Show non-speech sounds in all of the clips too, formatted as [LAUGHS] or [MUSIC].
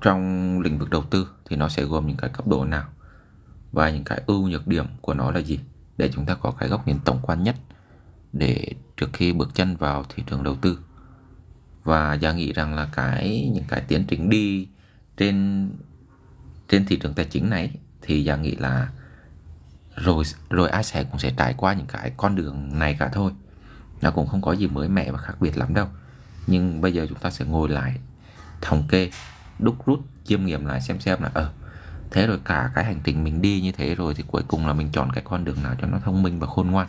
trong lĩnh vực đầu tư thì nó sẽ gồm những cái cấp độ nào và những cái ưu nhược điểm của nó là gì để chúng ta có cái góc nhìn tổng quan nhất để trước khi bước chân vào thị trường đầu tư và gia nghĩ rằng là cái những cái tiến trình đi trên trên thị trường tài chính này thì gia nghĩ là rồi rồi ai sẽ cũng sẽ trải qua những cái con đường này cả thôi nó cũng không có gì mới mẻ và khác biệt lắm đâu nhưng bây giờ chúng ta sẽ ngồi lại thống kê đúc rút chiêm nghiệm lại xem xem là ờ thế rồi cả cái hành trình mình đi như thế rồi thì cuối cùng là mình chọn cái con đường nào cho nó thông minh và khôn ngoan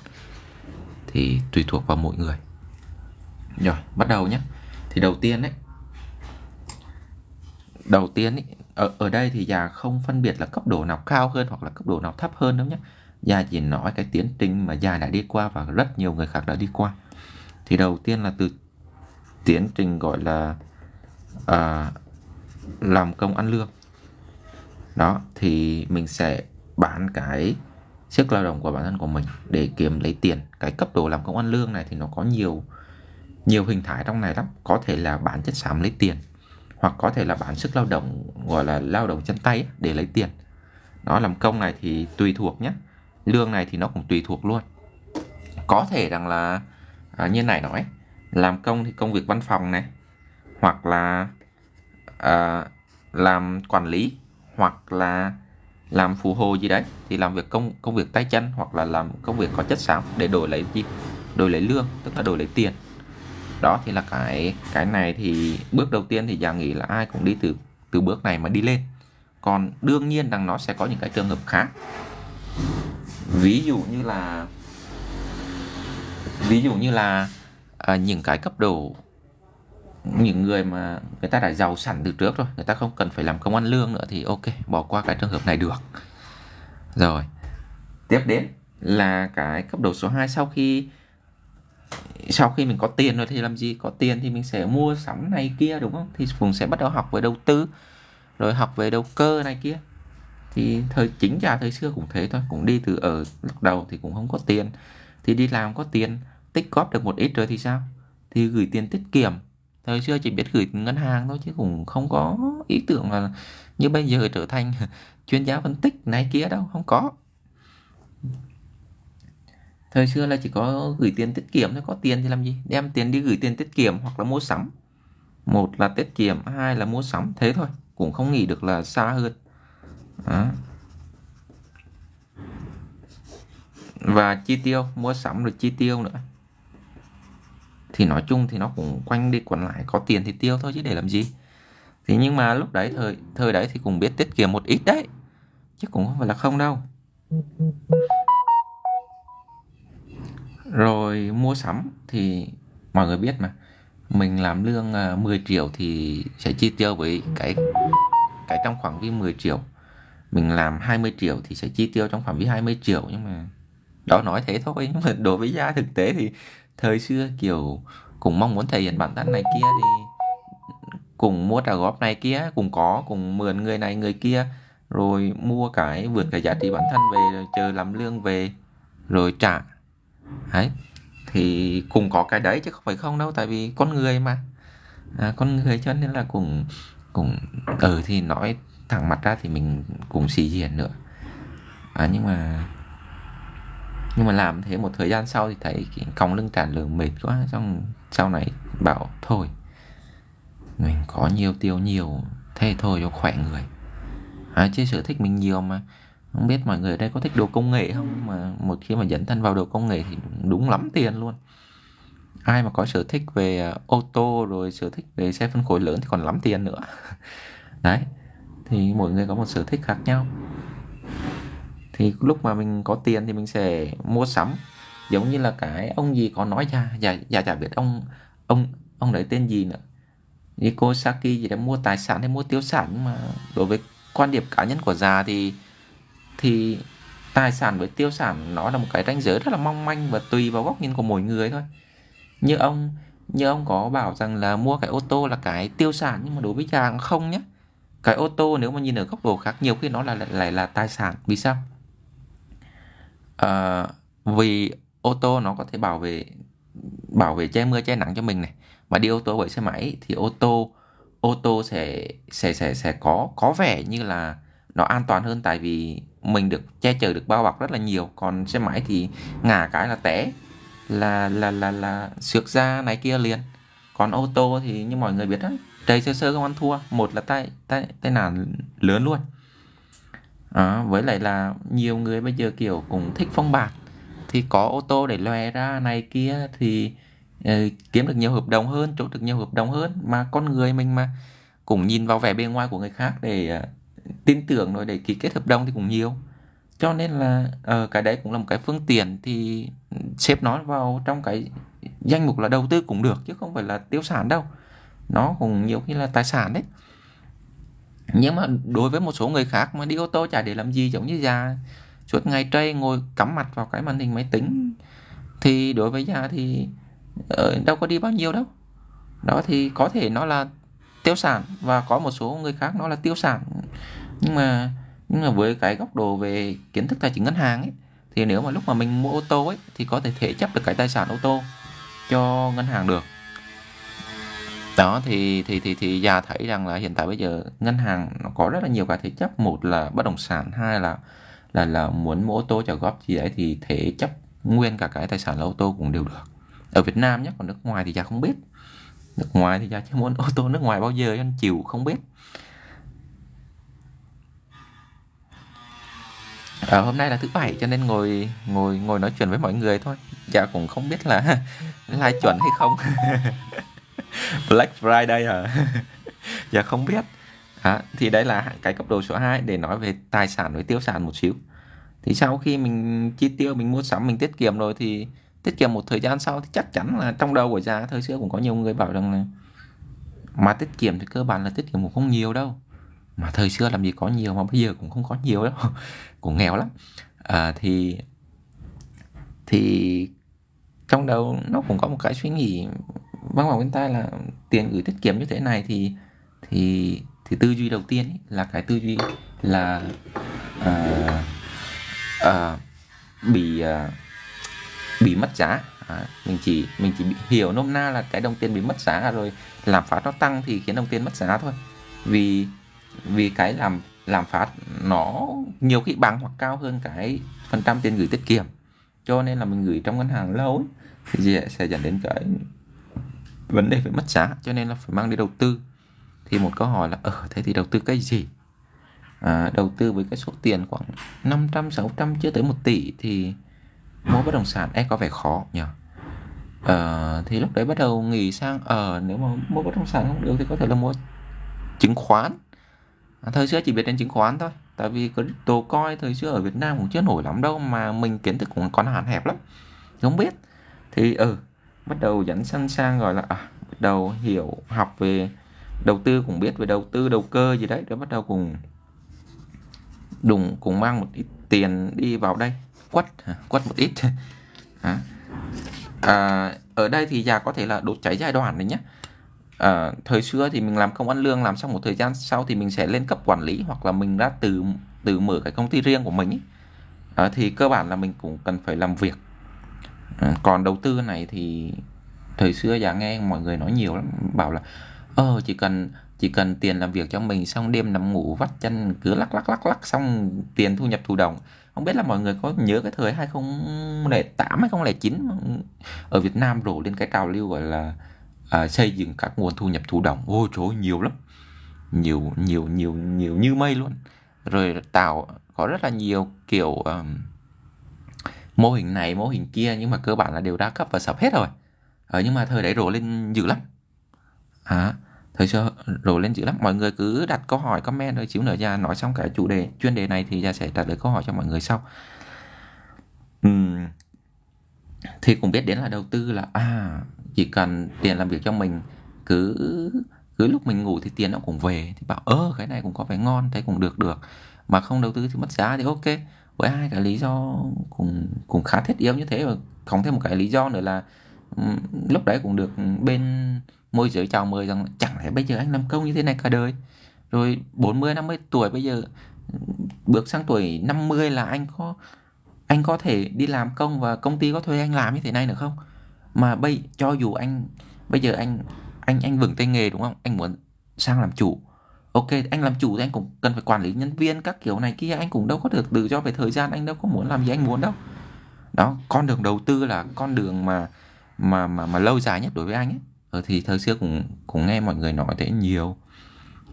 thì tùy thuộc vào mỗi người rồi bắt đầu nhé thì đầu tiên đấy đầu tiên ấy, ở, ở đây thì già không phân biệt là cấp độ nào cao hơn hoặc là cấp độ nào thấp hơn đâu nhé già chỉ nói cái tiến trình mà già đã đi qua và rất nhiều người khác đã đi qua thì đầu tiên là từ tiến trình gọi là uh, làm công ăn lương đó thì mình sẽ bán cái sức lao động của bản thân của mình để kiếm lấy tiền cái cấp độ làm công ăn lương này thì nó có nhiều nhiều hình thái trong này lắm có thể là bán chất xám lấy tiền hoặc có thể là bán sức lao động gọi là lao động chân tay để lấy tiền nó làm công này thì tùy thuộc nhé lương này thì nó cũng tùy thuộc luôn có thể rằng là à, như này nói làm công thì công việc văn phòng này hoặc là À, làm quản lý hoặc là làm phù hộ gì đấy thì làm việc công công việc tay chân hoặc là làm công việc có chất xám để đổi lấy gì đổi lấy lương tức là đổi lấy tiền đó thì là cái cái này thì bước đầu tiên thì già nghĩ là ai cũng đi từ từ bước này mà đi lên còn đương nhiên rằng nó sẽ có những cái trường hợp khác ví dụ như là ví dụ như là à, những cái cấp độ những người mà người ta đã giàu sẵn từ trước rồi người ta không cần phải làm công ăn lương nữa thì ok bỏ qua cái trường hợp này được rồi tiếp đến là cái cấp độ số 2 sau khi sau khi mình có tiền rồi thì làm gì có tiền thì mình sẽ mua sắm này kia đúng không thì cũng sẽ bắt đầu học về đầu tư rồi học về đầu cơ này kia thì thời chính ra thời xưa cũng thế thôi cũng đi từ ở lúc đầu thì cũng không có tiền thì đi làm có tiền tích góp được một ít rồi thì sao thì gửi tiền tiết kiệm thời xưa chỉ biết gửi ngân hàng thôi chứ cũng không có ý tưởng là như bây giờ trở thành [LAUGHS] chuyên gia phân tích này kia đâu không có thời xưa là chỉ có gửi tiền tiết kiệm thôi có tiền thì làm gì đem tiền đi gửi tiền tiết kiệm hoặc là mua sắm một là tiết kiệm hai là mua sắm thế thôi cũng không nghĩ được là xa hơn Đó. và chi tiêu mua sắm rồi chi tiêu nữa thì nói chung thì nó cũng quanh đi quẩn lại có tiền thì tiêu thôi chứ để làm gì thì nhưng mà lúc đấy thời thời đấy thì cũng biết tiết kiệm một ít đấy chứ cũng không phải là không đâu rồi mua sắm thì mọi người biết mà mình làm lương 10 à, triệu thì sẽ chi tiêu với cái cái trong khoảng vi 10 triệu mình làm 20 triệu thì sẽ chi tiêu trong phạm vi 20 triệu nhưng mà đó nói thế thôi nhưng mà đối với giá thực tế thì thời xưa kiểu cũng mong muốn thể hiện bản thân này kia thì cùng mua trả góp này kia cùng có cùng mượn người này người kia rồi mua cái vượt cái giá trị bản thân về rồi chờ làm lương về rồi trả đấy thì cùng có cái đấy chứ không phải không đâu tại vì con người mà à, con người cho nên là cùng cùng ừ thì nói thẳng mặt ra thì mình cũng sĩ diện nữa à, nhưng mà nhưng mà làm thế một thời gian sau thì thấy còng lưng tràn lờ mệt quá xong sau này bảo thôi mình có nhiều tiêu nhiều thế thôi cho khỏe người à, chia sở thích mình nhiều mà không biết mọi người ở đây có thích đồ công nghệ không mà một khi mà dẫn thân vào đồ công nghệ thì đúng lắm tiền luôn ai mà có sở thích về à, ô tô rồi sở thích về xe phân khối lớn thì còn lắm tiền nữa [LAUGHS] đấy thì mỗi người có một sở thích khác nhau thì lúc mà mình có tiền thì mình sẽ mua sắm giống như là cái ông gì có nói ra già già chả biết ông ông ông đấy tên gì nữa như cô Saki gì đã mua tài sản hay mua tiêu sản nhưng mà đối với quan điểm cá nhân của già thì thì tài sản với tiêu sản nó là một cái ranh giới rất là mong manh và tùy vào góc nhìn của mỗi người thôi như ông như ông có bảo rằng là mua cái ô tô là cái tiêu sản nhưng mà đối với già không nhé cái ô tô nếu mà nhìn ở góc độ khác nhiều khi nó là lại là, là, là tài sản vì sao Ờ, vì ô tô nó có thể bảo vệ bảo vệ che mưa che nắng cho mình này mà đi ô tô bởi xe máy thì ô tô ô tô sẽ sẽ sẽ sẽ có có vẻ như là nó an toàn hơn tại vì mình được che chở được bao bọc rất là nhiều còn xe máy thì ngả cái là té là là là là xước da này kia liền còn ô tô thì như mọi người biết đấy trời sơ sơ không ăn thua một là tai tai tai nạn lớn luôn à, với lại là nhiều người bây giờ kiểu cũng thích phong bạc thì có ô tô để lòe ra này kia thì uh, kiếm được nhiều hợp đồng hơn chỗ được nhiều hợp đồng hơn mà con người mình mà cũng nhìn vào vẻ bề ngoài của người khác để uh, tin tưởng rồi để ký kết hợp đồng thì cũng nhiều cho nên là uh, cái đấy cũng là một cái phương tiện thì xếp nó vào trong cái danh mục là đầu tư cũng được chứ không phải là tiêu sản đâu nó cũng nhiều khi là tài sản đấy nhưng mà đối với một số người khác mà đi ô tô chả để làm gì giống như già suốt ngày trây ngồi cắm mặt vào cái màn hình máy tính ừ. thì đối với già thì ờ, đâu có đi bao nhiêu đâu đó thì có thể nó là tiêu sản và có một số người khác nó là tiêu sản nhưng mà nhưng mà với cái góc độ về kiến thức tài chính ngân hàng ấy thì nếu mà lúc mà mình mua ô tô ấy thì có thể thế chấp được cái tài sản ô tô cho ngân hàng được đó thì thì thì thì già thấy rằng là hiện tại bây giờ ngân hàng nó có rất là nhiều cái thế chấp một là bất động sản hai là là là muốn mua ô tô trả góp gì đấy thì thế chấp nguyên cả cái tài sản là ô tô cũng đều được ở Việt Nam nhé còn nước ngoài thì già không biết nước ngoài thì già chưa muốn [LAUGHS] ô tô nước ngoài bao giờ anh chịu không biết à, hôm nay là thứ bảy cho nên ngồi ngồi ngồi nói chuyện với mọi người thôi dạ cũng không biết là [LAUGHS] lai chuẩn hay không [LAUGHS] [LAUGHS] Black Friday hả? dạ [LAUGHS] không biết. À, thì đấy là cái cấp độ số 2 để nói về tài sản với tiêu sản một xíu. Thì sau khi mình chi tiêu, mình mua sắm, mình tiết kiệm rồi thì tiết kiệm một thời gian sau thì chắc chắn là trong đầu của già thời xưa cũng có nhiều người bảo rằng là mà tiết kiệm thì cơ bản là tiết kiệm cũng không nhiều đâu mà thời xưa làm gì có nhiều mà bây giờ cũng không có nhiều đâu [LAUGHS] cũng nghèo lắm à, thì thì trong đầu nó cũng có một cái suy nghĩ mắc vào bên tai là tiền gửi tiết kiệm như thế này thì thì thì tư duy đầu tiên ý, là cái tư duy là uh, uh, bị uh, bị mất giá à, mình chỉ mình chỉ hiểu nôm na là cái đồng tiền bị mất giá rồi làm phát nó tăng thì khiến đồng tiền mất giá thôi vì vì cái làm làm phát nó nhiều khi bằng hoặc cao hơn cái phần trăm tiền gửi tiết kiệm cho nên là mình gửi trong ngân hàng lâu ấy, thì sẽ dẫn đến cái vấn đề về mất giá cho nên là phải mang đi đầu tư thì một câu hỏi là ở ờ, ừ, thế thì đầu tư cái gì à, đầu tư với cái số tiền khoảng 500 600 chưa tới 1 tỷ thì mua bất động sản e có vẻ khó nhỉ à, thì lúc đấy bắt đầu nghỉ sang ở ờ, à, nếu mà mua bất động sản không được thì có thể là mua chứng khoán à, thời xưa chỉ biết đến chứng khoán thôi tại vì crypto coi thời xưa ở Việt Nam cũng chưa nổi lắm đâu mà mình kiến thức cũng còn hạn hẹp lắm không biết thì ừ bắt đầu dẫn sang sang gọi là à, bắt đầu hiểu học về đầu tư cũng biết về đầu tư đầu cơ gì đấy rồi bắt đầu cùng đùng cùng mang một ít tiền đi vào đây quất à, quất một ít à, [LAUGHS] à, ở đây thì già có thể là đốt cháy giai đoạn đấy nhé à, thời xưa thì mình làm công ăn lương làm xong một thời gian sau thì mình sẽ lên cấp quản lý hoặc là mình ra từ từ mở cái công ty riêng của mình ấy. À, thì cơ bản là mình cũng cần phải làm việc À, còn đầu tư này thì thời xưa già nghe mọi người nói nhiều lắm bảo là ờ chỉ cần chỉ cần tiền làm việc cho mình xong đêm nằm ngủ vắt chân cứ lắc lắc lắc lắc xong tiền thu nhập thụ động không biết là mọi người có nhớ cái thời 2008 hay 2009 ở Việt Nam đổ lên cái trào lưu gọi là à, xây dựng các nguồn thu nhập thụ động ôi trời ơi, nhiều lắm nhiều nhiều nhiều nhiều như mây luôn rồi tạo có rất là nhiều kiểu um, mô hình này mô hình kia nhưng mà cơ bản là đều đa cấp và sập hết rồi ở ờ, nhưng mà thời đấy rổ lên dữ lắm à, thời xưa rổ lên dữ lắm mọi người cứ đặt câu hỏi comment thôi chiếu nữa ra nói xong cái chủ đề chuyên đề này thì ra sẽ trả lời câu hỏi cho mọi người sau uhm. thì cũng biết đến là đầu tư là à chỉ cần tiền làm việc cho mình cứ cứ lúc mình ngủ thì tiền nó cũng về thì bảo ơ cái này cũng có vẻ ngon thấy cũng được được mà không đầu tư thì mất giá thì ok với hai cái lý do cũng cũng khá thiết yếu như thế và không thêm một cái lý do nữa là ừ, lúc đấy cũng được bên môi giới chào mời rằng chẳng lẽ bây giờ anh làm công như thế này cả đời rồi 40 50 tuổi bây giờ bước sang tuổi 50 là anh có anh có thể đi làm công và công ty có thuê anh làm như thế này nữa không mà bây cho dù anh bây giờ anh anh anh vững tay nghề đúng không anh muốn sang làm chủ ok anh làm chủ thì anh cũng cần phải quản lý nhân viên các kiểu này kia anh cũng đâu có được tự do về thời gian anh đâu có muốn làm gì anh muốn đâu đó con đường đầu tư là con đường mà mà mà, mà lâu dài nhất đối với anh ấy ờ, thì thời xưa cũng cũng nghe mọi người nói thế nhiều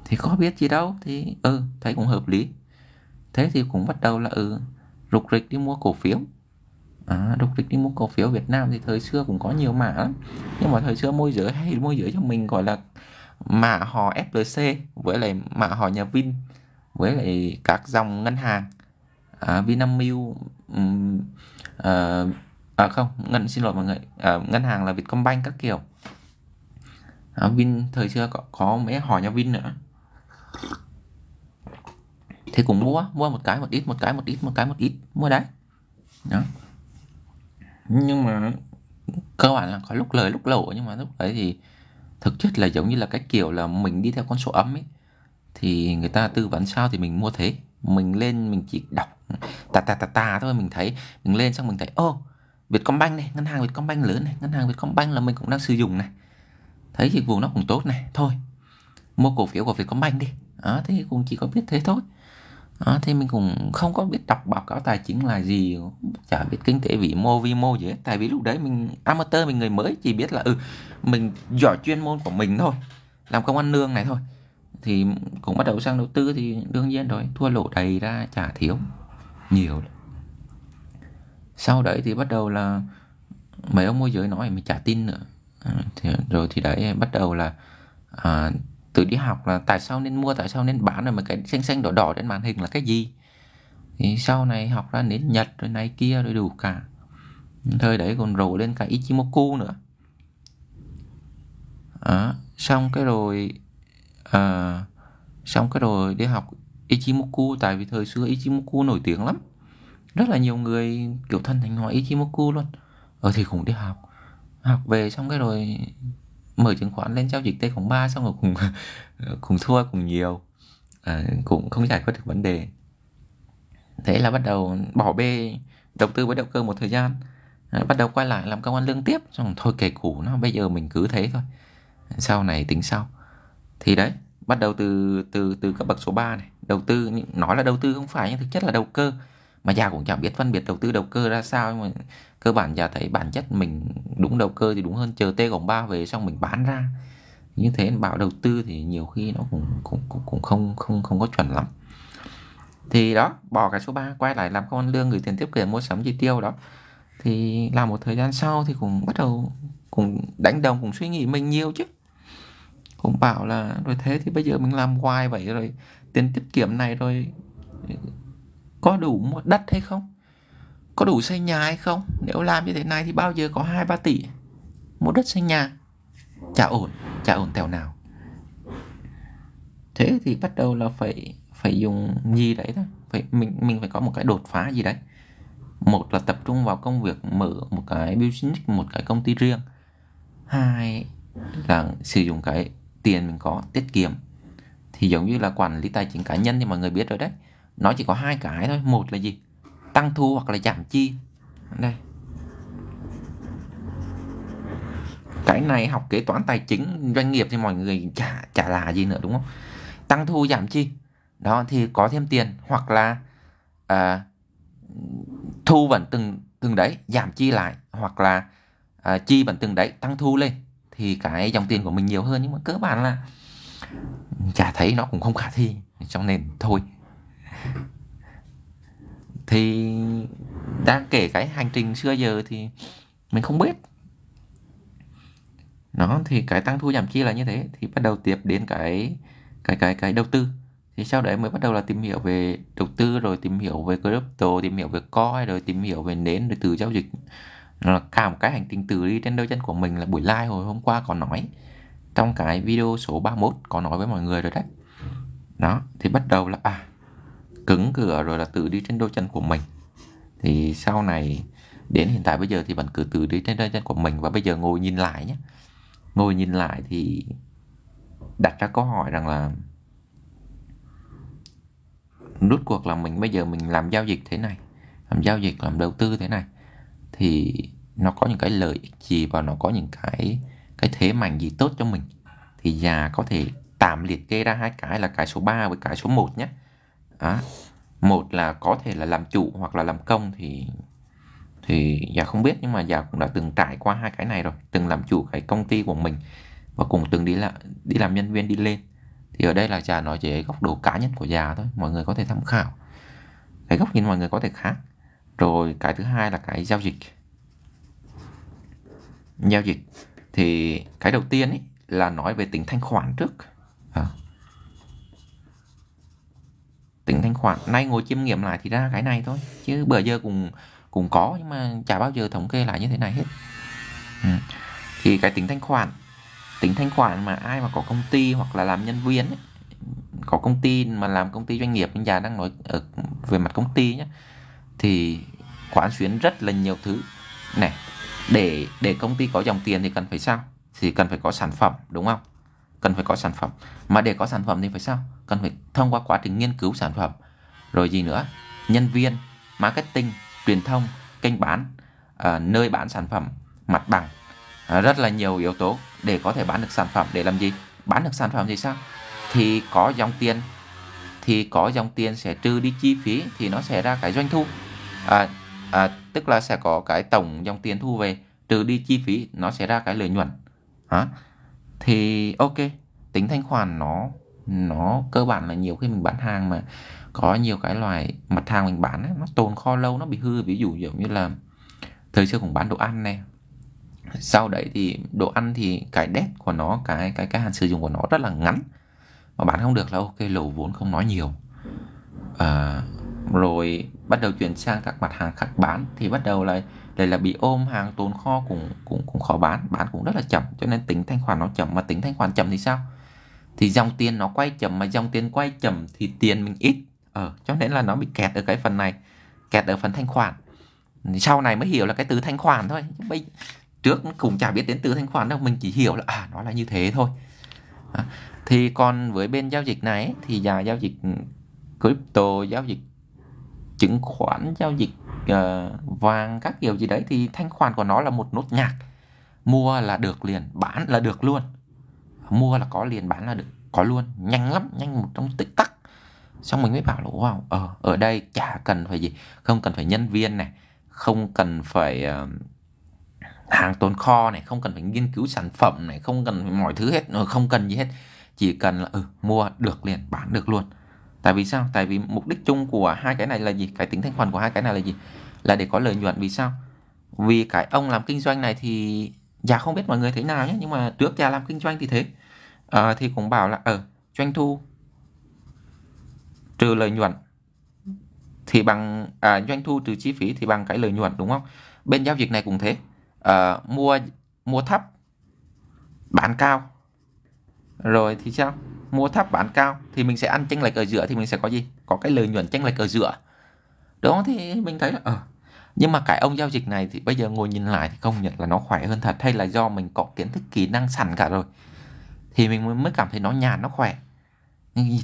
thì có biết gì đâu thì ừ thấy cũng hợp lý thế thì cũng bắt đầu là ừ rục rịch đi mua cổ phiếu à, rục rịch đi mua cổ phiếu Việt Nam thì thời xưa cũng có nhiều mã lắm nhưng mà thời xưa môi giới hay môi giới cho mình gọi là mã họ FLC với lại mã họ nhà Vin với lại các dòng ngân hàng à, Vinamilk um, à, à không ngân xin lỗi mọi người à, ngân hàng là Vietcombank các kiểu à, Vin thời xưa có, có mấy hỏi nhà Vin nữa thì cũng mua mua một cái một ít một cái một ít một cái một ít mua đấy đó nhưng mà cơ bản là có lúc lời lúc lỗ nhưng mà lúc đấy thì thực chất là giống như là cái kiểu là mình đi theo con số âm ấy thì người ta tư vấn sao thì mình mua thế mình lên mình chỉ đọc ta ta ta ta thôi mình thấy mình lên xong mình thấy ô Vietcombank này ngân hàng Vietcombank lớn này ngân hàng Vietcombank là mình cũng đang sử dụng này thấy dịch vụ nó cũng tốt này thôi mua cổ phiếu của Vietcombank đi đó à, thế cũng chỉ có biết thế thôi à, thì mình cũng không có biết đọc báo cáo tài chính là gì chả biết kinh tế vĩ mô vi mô gì hết tại vì lúc đấy mình amateur mình người mới chỉ biết là ừ mình giỏi chuyên môn của mình thôi làm công ăn lương này thôi thì cũng bắt đầu sang đầu tư thì đương nhiên rồi thua lỗ đầy ra chả thiếu nhiều sau đấy thì bắt đầu là mấy ông môi giới nói mình chả tin nữa à, thì, rồi thì đấy bắt đầu là à, từ đi học là tại sao nên mua tại sao nên bán rồi mà cái xanh xanh đỏ đỏ trên màn hình là cái gì thì sau này học ra đến nhật rồi này kia rồi đủ cả thời đấy còn rổ lên cả ichimoku nữa à, xong cái rồi à, xong cái rồi đi học ichimoku tại vì thời xưa ichimoku nổi tiếng lắm rất là nhiều người kiểu thân thành họ ichimoku luôn ở ờ, thì cũng đi học học về xong cái rồi mở chứng khoán lên giao dịch t cộng ba xong rồi cùng [LAUGHS] cùng thua cùng nhiều à, cũng không giải quyết được vấn đề thế là bắt đầu bỏ bê đầu tư với động cơ một thời gian à, bắt đầu quay lại làm công an lương tiếp xong thôi kể củ nó bây giờ mình cứ thế thôi sau này tính sau thì đấy bắt đầu từ từ từ cấp bậc số 3 này đầu tư nói là đầu tư không phải nhưng thực chất là đầu cơ mà già cũng chẳng biết phân biệt đầu tư đầu cơ ra sao nhưng mà cơ bản giả thấy bản chất mình đúng đầu cơ thì đúng hơn chờ t cộng 3 về xong mình bán ra như thế bảo đầu tư thì nhiều khi nó cũng cũng cũng, cũng không không không có chuẩn lắm thì đó bỏ cái số 3 quay lại làm công ăn lương gửi tiền tiết kiệm mua sắm chi tiêu đó thì làm một thời gian sau thì cũng bắt đầu cũng đánh đồng cũng suy nghĩ mình nhiều chứ cũng bảo là rồi thế thì bây giờ mình làm hoài vậy rồi tiền tiết kiệm này rồi có đủ mua đất hay không có đủ xây nhà hay không nếu làm như thế này thì bao giờ có hai ba tỷ mua đất xây nhà chả ổn chả ổn tèo nào thế thì bắt đầu là phải phải dùng gì đấy thôi phải mình mình phải có một cái đột phá gì đấy một là tập trung vào công việc mở một cái business một cái công ty riêng hai là sử dụng cái tiền mình có tiết kiệm thì giống như là quản lý tài chính cá nhân thì mọi người biết rồi đấy nó chỉ có hai cái thôi một là gì tăng thu hoặc là giảm chi đây cái này học kế toán tài chính doanh nghiệp thì mọi người chả chả là gì nữa đúng không tăng thu giảm chi đó thì có thêm tiền hoặc là à, thu vẫn từng từng đấy giảm chi lại hoặc là à, chi vẫn từng đấy tăng thu lên thì cái dòng tiền của mình nhiều hơn nhưng mà cơ bản là chả thấy nó cũng không khả thi cho nên thôi thì đang kể cái hành trình xưa giờ thì mình không biết nó thì cái tăng thu giảm chi là như thế thì bắt đầu tiếp đến cái cái cái cái đầu tư thì sau đấy mới bắt đầu là tìm hiểu về đầu tư rồi tìm hiểu về crypto tìm hiểu về coin rồi tìm hiểu về nến rồi từ giao dịch là cả một cái hành trình từ đi trên đôi chân của mình là buổi live hồi hôm qua có nói trong cái video số 31 có nói với mọi người rồi đấy đó thì bắt đầu là à cứng cửa rồi là tự đi trên đôi chân của mình thì sau này đến hiện tại bây giờ thì vẫn cứ tự đi trên đôi chân của mình và bây giờ ngồi nhìn lại nhé ngồi nhìn lại thì đặt ra câu hỏi rằng là rút cuộc là mình bây giờ mình làm giao dịch thế này làm giao dịch làm đầu tư thế này thì nó có những cái lợi ích gì và nó có những cái cái thế mạnh gì tốt cho mình thì già có thể tạm liệt kê ra hai cái là cái số 3 với cái số 1 nhé đó. một là có thể là làm chủ hoặc là làm công thì thì già không biết nhưng mà già cũng đã từng trải qua hai cái này rồi từng làm chủ cái công ty của mình và cùng từng đi là đi làm nhân viên đi lên thì ở đây là già nói về góc độ cá nhân của già thôi mọi người có thể tham khảo cái góc nhìn mọi người có thể khác rồi cái thứ hai là cái giao dịch giao dịch thì cái đầu tiên ấy là nói về tính thanh khoản trước à, tính thanh khoản nay ngồi chiêm nghiệm lại thì ra cái này thôi chứ bữa giờ cũng cũng có nhưng mà chả bao giờ thống kê lại như thế này hết ừ. thì cái tính thanh khoản tính thanh khoản mà ai mà có công ty hoặc là làm nhân viên ấy, có công ty mà làm công ty doanh nghiệp bây già đang nói ở về mặt công ty nhé thì quán xuyến rất là nhiều thứ này để để công ty có dòng tiền thì cần phải sao thì cần phải có sản phẩm đúng không cần phải có sản phẩm mà để có sản phẩm thì phải sao cần phải thông qua quá trình nghiên cứu sản phẩm rồi gì nữa nhân viên marketing truyền thông kênh bán à, nơi bán sản phẩm mặt bằng à, rất là nhiều yếu tố để có thể bán được sản phẩm để làm gì bán được sản phẩm thì sao thì có dòng tiền thì có dòng tiền sẽ trừ đi chi phí thì nó sẽ ra cái doanh thu à, à, tức là sẽ có cái tổng dòng tiền thu về trừ đi chi phí nó sẽ ra cái lợi nhuận à, thì ok tính thanh khoản nó nó cơ bản là nhiều khi mình bán hàng mà có nhiều cái loại mặt hàng mình bán ấy, nó tồn kho lâu nó bị hư ví dụ kiểu như là thời xưa cũng bán đồ ăn này sau đấy thì đồ ăn thì cái đét của nó cái cái cái hạn sử dụng của nó rất là ngắn mà bán không được là ok lỗ vốn không nói nhiều à, rồi bắt đầu chuyển sang các mặt hàng khác bán thì bắt đầu là đây là bị ôm hàng tồn kho cũng cũng cũng khó bán bán cũng rất là chậm cho nên tính thanh khoản nó chậm mà tính thanh khoản chậm thì sao thì dòng tiền nó quay chậm mà dòng tiền quay chậm thì tiền mình ít ờ cho nên là nó bị kẹt ở cái phần này kẹt ở phần thanh khoản sau này mới hiểu là cái từ thanh khoản thôi bây trước cũng chả biết đến từ thanh khoản đâu mình chỉ hiểu là à nó là như thế thôi à, thì còn với bên giao dịch này thì là giao dịch ừ, crypto giao dịch chứng khoán giao dịch Ờ, vàng các kiểu gì đấy thì thanh khoản của nó là một nốt nhạc mua là được liền bán là được luôn mua là có liền bán là được có luôn nhanh lắm nhanh một trong tích tắc xong mình mới bảo là wow ở ờ, ở đây chả cần phải gì không cần phải nhân viên này không cần phải uh, hàng tồn kho này không cần phải nghiên cứu sản phẩm này không cần mọi thứ hết không cần gì hết chỉ cần là ừ, mua được liền bán được luôn tại vì sao tại vì mục đích chung của hai cái này là gì cái tính thanh khoản của hai cái này là gì là để có lợi nhuận vì sao vì cái ông làm kinh doanh này thì già không biết mọi người thế nào nhé nhưng mà trước già làm kinh doanh thì thế à, thì cũng bảo là ở ờ, ừ, doanh thu trừ lợi nhuận thì bằng à, doanh thu trừ chi phí thì bằng cái lợi nhuận đúng không bên giao dịch này cũng thế à, mua mua thấp bán cao rồi thì sao mua thấp bán cao thì mình sẽ ăn chênh lệch ở giữa thì mình sẽ có gì có cái lợi nhuận chênh lệch ở giữa đúng không thì mình thấy là ờ nhưng mà cái ông giao dịch này thì bây giờ ngồi nhìn lại thì công nhận là nó khỏe hơn thật hay là do mình có kiến thức kỹ năng sẵn cả rồi thì mình mới cảm thấy nó nhàn nó khỏe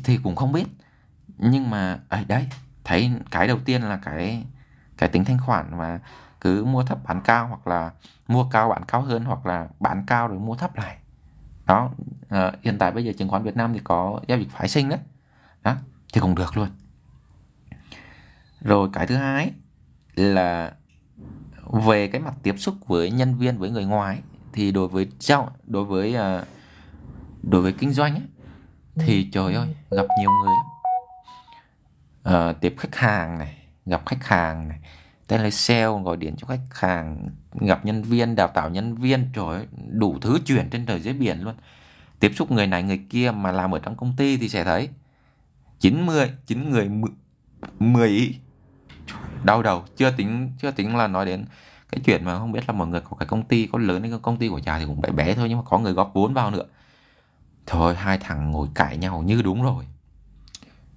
thì cũng không biết nhưng mà ấy đấy thấy cái đầu tiên là cái cái tính thanh khoản mà cứ mua thấp bán cao hoặc là mua cao bán cao hơn hoặc là bán cao rồi mua thấp lại đó à, hiện tại bây giờ chứng khoán Việt Nam thì có giao dịch phái sinh đấy đó thì cũng được luôn rồi cái thứ hai là về cái mặt tiếp xúc với nhân viên với người ngoài thì đối với giao đối với ờ, đối với kinh doanh ấy, thì ừ. trời ơi gặp nhiều người lắm à, tiếp khách hàng này gặp khách hàng này tên là sale gọi điện cho khách hàng gặp nhân viên đào tạo nhân viên trời đủ thứ chuyển trên trời dưới biển luôn tiếp xúc người này người kia mà làm ở trong công ty thì sẽ thấy 90 9 người 10 đau đầu chưa tính chưa tính là nói đến cái chuyện mà không biết là mọi người có cái công ty có lớn hay công ty của trà thì cũng bé bé thôi nhưng mà có người góp vốn vào nữa thôi hai thằng ngồi cãi nhau như đúng rồi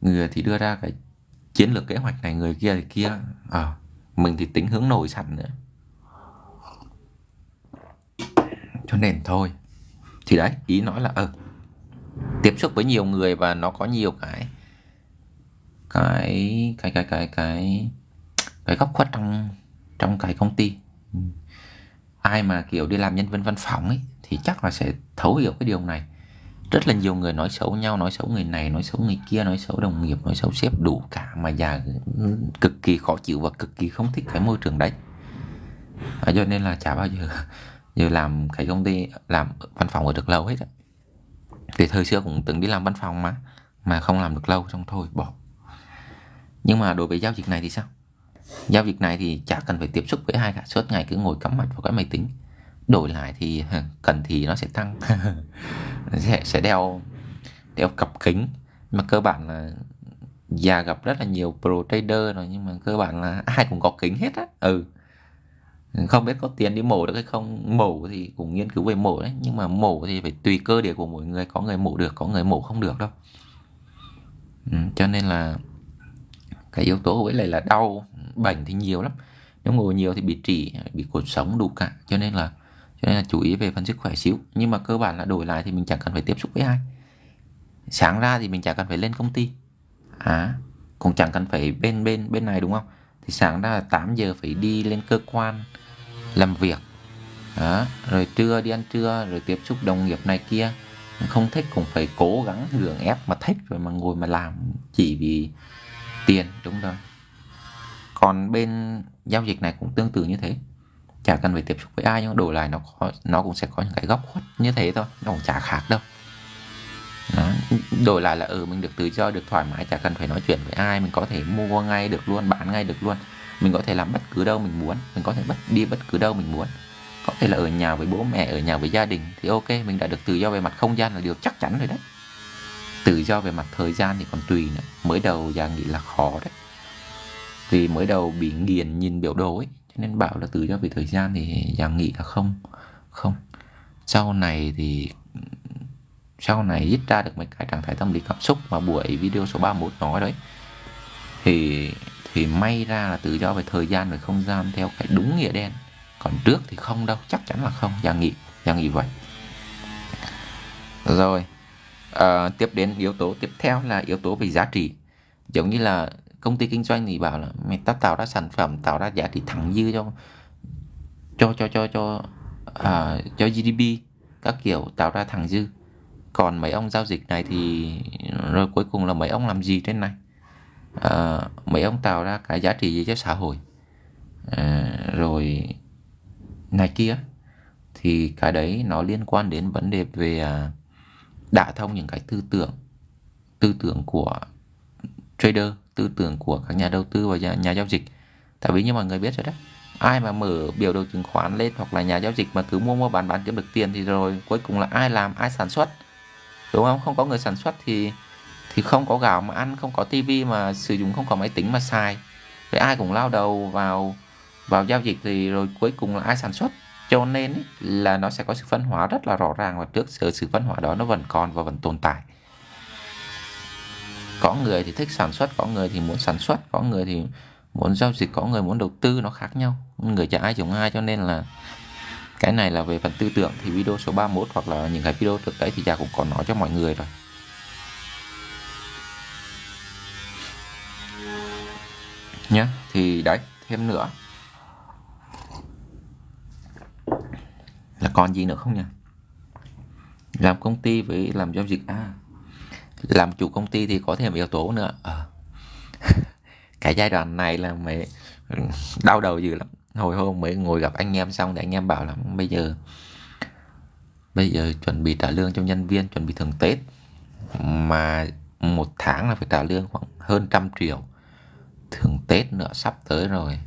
người thì đưa ra cái chiến lược kế hoạch này người kia thì kia à, mình thì tính hướng nổi sẵn nữa cho nên thôi thì đấy ý nói là ờ ừ, tiếp xúc với nhiều người và nó có nhiều cái cái cái cái cái cái cái góc khuất trong trong cái công ty ai mà kiểu đi làm nhân viên văn phòng ấy thì chắc là sẽ thấu hiểu cái điều này rất là nhiều người nói xấu nhau nói xấu người này nói xấu người kia nói xấu đồng nghiệp nói xấu sếp đủ cả mà già ừ, cực kỳ khó chịu và cực kỳ không thích cái môi trường đấy à, cho nên là chả bao giờ [LAUGHS] giờ làm cái công ty làm văn phòng ở được lâu hết thì thời xưa cũng từng đi làm văn phòng mà mà không làm được lâu xong thôi bỏ nhưng mà đối với giao dịch này thì sao giao dịch này thì chả cần phải tiếp xúc với ai cả suốt ngày cứ ngồi cắm mặt vào cái máy tính đổi lại thì [LAUGHS] cần thì nó sẽ tăng [LAUGHS] sẽ sẽ đeo đeo cặp kính mà cơ bản là già gặp rất là nhiều pro trader rồi nhưng mà cơ bản là [LAUGHS] ai cũng có kính hết á ừ không biết có tiền đi mổ được hay không mổ thì cũng nghiên cứu về mổ đấy nhưng mà mổ thì phải tùy cơ địa của mỗi người có người mổ được có người mổ không được đâu ừ, cho nên là cái yếu tố với lại là đau bệnh thì nhiều lắm nếu ngồi nhiều thì bị trị bị cột sống đủ cả cho nên là cho nên là chú ý về phần sức khỏe xíu nhưng mà cơ bản là đổi lại thì mình chẳng cần phải tiếp xúc với ai sáng ra thì mình chẳng cần phải lên công ty à cũng chẳng cần phải bên bên bên này đúng không thì sáng ra là 8 giờ phải đi lên cơ quan làm việc đó. rồi trưa đi ăn trưa rồi tiếp xúc đồng nghiệp này kia không thích cũng phải cố gắng hưởng ép mà thích rồi mà ngồi mà làm chỉ vì tiền đúng rồi còn bên giao dịch này cũng tương tự như thế chả cần phải tiếp xúc với ai nhưng đổi lại nó có, nó cũng sẽ có những cái góc khuất như thế thôi nó cũng chả khác đâu nó đổi lại là ừ mình được tự do được thoải mái chả cần phải nói chuyện với ai mình có thể mua ngay được luôn bán ngay được luôn mình có thể làm bất cứ đâu mình muốn mình có thể bất đi bất cứ đâu mình muốn có thể là ở nhà với bố mẹ ở nhà với gia đình thì ok mình đã được tự do về mặt không gian là điều chắc chắn rồi đấy tự do về mặt thời gian thì còn tùy nữa mới đầu già nghĩ là khó đấy vì mới đầu bị nghiền nhìn biểu đồ ấy cho nên bảo là tự do về thời gian thì giảng nghĩ là không không sau này thì sau này dứt ra được mấy cái trạng thái tâm lý cảm xúc mà buổi video số 31 nói đấy thì thì may ra là tự do về thời gian và không gian theo cái đúng nghĩa đen còn trước thì không đâu chắc chắn là không giảng nghị giảng nghị vậy rồi à, tiếp đến yếu tố tiếp theo là yếu tố về giá trị giống như là công ty kinh doanh thì bảo là mày ta tạo ra sản phẩm tạo ra giá trị thẳng dư cho cho cho cho cho à, cho GDP các kiểu tạo ra thẳng dư còn mấy ông giao dịch này thì rồi cuối cùng là mấy ông làm gì trên này à, mấy ông tạo ra cái giá trị gì cho xã hội à, rồi này kia thì cái đấy nó liên quan đến vấn đề về à, đã thông những cái tư tưởng tư tưởng của trader tư tưởng của các nhà đầu tư và nhà, nhà giao dịch tại vì như mọi người biết rồi đấy ai mà mở biểu đồ chứng khoán lên hoặc là nhà giao dịch mà cứ mua mua bán bán kiếm được tiền thì rồi cuối cùng là ai làm ai sản xuất đúng không không có người sản xuất thì thì không có gạo mà ăn không có tivi mà sử dụng không có máy tính mà xài vậy ai cũng lao đầu vào vào giao dịch thì rồi cuối cùng là ai sản xuất cho nên ý, là nó sẽ có sự phân hóa rất là rõ ràng và trước sự sự phân hóa đó nó vẫn còn và vẫn tồn tại có người thì thích sản xuất có người thì muốn sản xuất có người thì muốn giao dịch có người muốn đầu tư nó khác nhau người chả ai chống ai cho nên là cái này là về phần tư tưởng thì video số 31 hoặc là những cái video trước đấy thì già cũng có nói cho mọi người rồi nhé, thì đấy thêm nữa là còn gì nữa không nhỉ làm công ty với làm giao dịch à làm chủ công ty thì có thêm yếu tố nữa à. [LAUGHS] cái giai đoạn này là mẹ đau đầu dữ lắm hồi hôm mới ngồi gặp anh em xong thì anh em bảo là bây giờ bây giờ chuẩn bị trả lương cho nhân viên chuẩn bị thưởng tết mà một tháng là phải trả lương khoảng hơn trăm triệu thưởng tết nữa sắp tới rồi